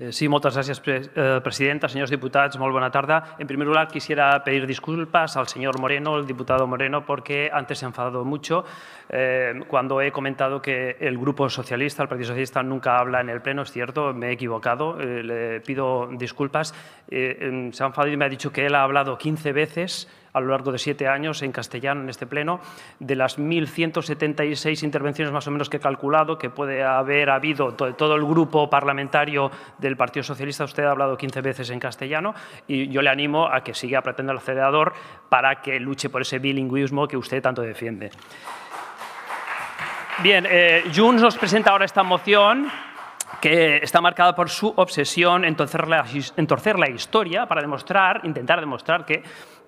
Eh, sí, muchas gracias, eh, presidenta. Señores diputados, muy buena tarde. En primer lugar, quisiera pedir disculpas al señor Moreno, el diputado Moreno, porque antes se ha enfadado mucho eh, cuando he comentado que el Grupo Socialista, el Partido Socialista, nunca habla en el Pleno. Es cierto, me he equivocado. le pido disculpas. Em, se ha enfadado y me ha dicho que él ha hablado 15 veces a lo largo de siete años en castellano en este pleno, de las 1.176 intervenciones más o menos que he calculado, que puede haber habido todo el grupo parlamentario del Partido Socialista, usted ha hablado 15 veces en castellano, y yo le animo a que siga apretando el acelerador para que luche por ese bilingüismo que usted tanto defiende. Bien, eh, nos presenta ahora esta moción que está marcada por su obsesión en torcer la, historia para demostrar, intentar demostrar que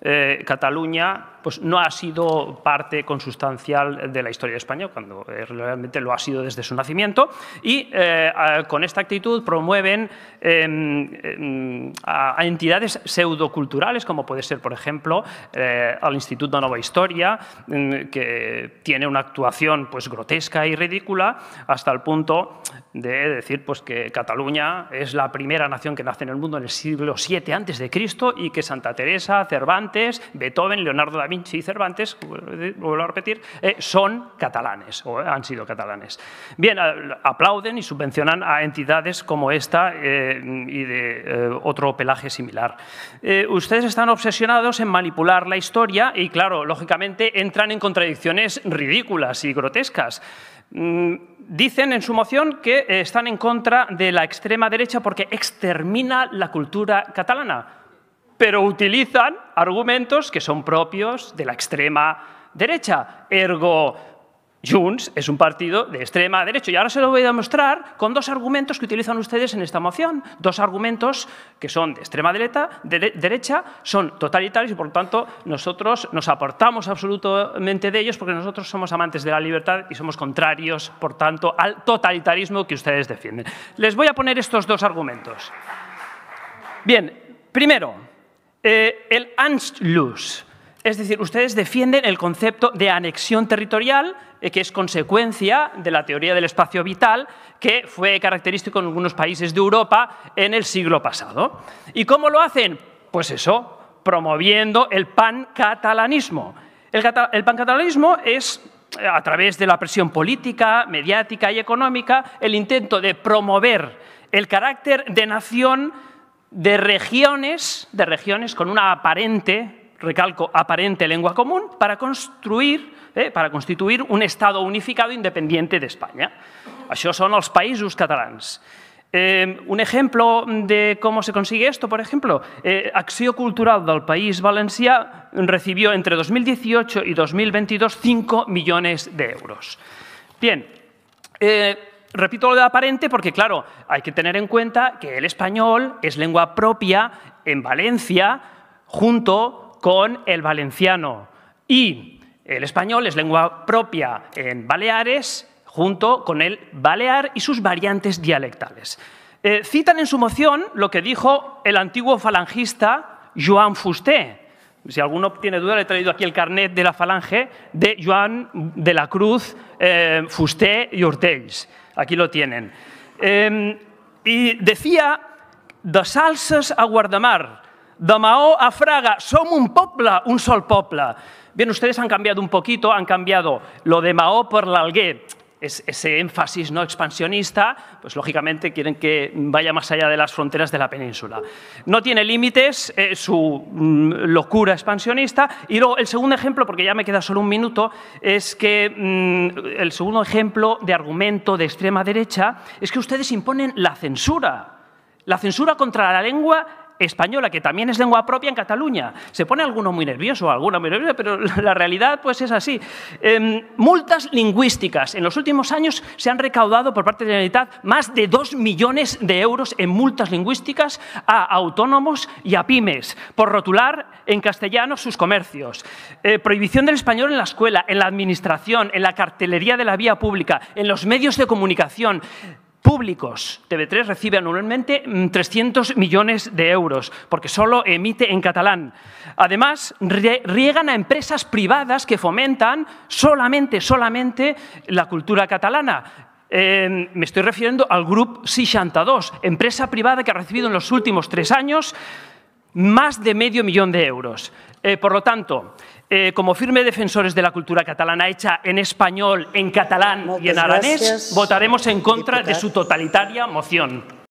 eh, Cataluña pues, no ha sido parte consustancial de la historia de España, cuando eh, realmente lo ha sido desde su nacimiento. Y eh, con esta actitud promueven em, em, a, entidades pseudoculturales, como puede ser, por ejemplo, al Instituto de Nueva Historia, em, que tiene una actuación pues, grotesca y ridícula, hasta el punto de decir pues, que Cataluña es la primera nación que nace en el mundo en el siglo VII a.C. y que Santa Teresa, Cervantes, Beethoven, Leonardo da Vinci y Cervantes, vuelvo a repetir, eh, son catalanes o han sido catalanes. Bien, aplauden y subvencionan a entidades como esta eh, y de eh, otro pelaje similar. ustedes están obsesionados en manipular la historia y, claro, lógicamente entran en contradicciones ridículas y grotescas. Mm, dicen en su moción que eh, están en contra de la extrema derecha porque extermina la cultura catalana, pero utilizan argumentos que son propios de la extrema derecha, ergo Junts es un partido de extrema derecha. Y ahora se lo voy a demostrar con dos argumentos que utilizan ustedes en esta moción. Dos argumentos que son de extrema derecha, son totalitarios y, por lo tanto, nosotros nos aportamos absolutamente de ellos porque nosotros somos amantes de la libertad y somos contrarios, por tanto, al totalitarismo que ustedes defienden. Les voy a poner estos dos argumentos. Bien, primero, eh, el Anschluss. Es decir, ustedes defienden el concepto de anexión territorial eh, que es consecuencia de la teoría del espacio vital que fue característico en algunos países de Europa en el siglo pasado. ¿Y cómo lo hacen? Pues eso, promoviendo el pancatalanismo. El, el pancatalanismo es a través de la presión política, mediática y económica, el intento de promover el carácter de nación de regiones, de regiones con una aparente recalco, aparente lengua común para construir, eh, para constituir un Estado unificado independiente de España. eso son los países Eh, un ejemplo de cómo se consigue esto, por ejemplo, eh, axio Cultural del País Valencia recibió entre 2018 y 2022 5 millones de euros. Bien, eh, repito lo de aparente porque, claro, hay que tener en cuenta que el español es lengua propia en Valencia junto con el valenciano y el español es lengua propia en Baleares junto con el balear y sus variantes dialectales. Eh, citan en su moción lo que dijo el antiguo falangista Joan Fusté. Si alguno tiene duda, le he traído aquí el carnet de la falange de Joan de la Cruz, eh, Fusté y Ortells. Aquí lo tienen. Em, y decía, de Salsas a guardamar, de a Fraga, som un popla, un sol popla. Bien, ustedes han cambiado un poquito, han cambiado lo de Mao por la Es, ese énfasis no expansionista, pues lógicamente quieren que vaya más allá de las fronteras de la península. No tiene límites eh, su mm, locura expansionista. Y luego el segundo ejemplo, porque ya me queda solo un minuto, es que mm, el segundo ejemplo de argumento de extrema derecha es que ustedes imponen la censura. La censura contra la lengua española, que también es lengua propia en Cataluña. Se pone alguno muy nervioso, alguna muy pero la realidad pues es así. Em, multas lingüísticas. En los últimos años se han recaudado por parte de la Generalitat más de 2 millones de euros en multas lingüísticas a autónomos y a pymes por rotular en castellano sus comercios. Eh, prohibición del español en la escuela, en la administración, en la cartelería de la vía pública, en los medios de comunicación públicos. TV3 recibe anualmente 300 mm, millones de euros porque solo emite en catalán. Además, riegan a empresas privadas que fomentan solamente, solamente la cultura catalana. Em, me estoy refiriendo al Grupo 62, empresa privada que ha recibido en los últimos tres años más de medio millón de euros. Eh, por lo tanto, eh, como firme defensores de la cultura catalana hecha en español, en catalán y en aranés, votaremos en contra de su totalitaria moción.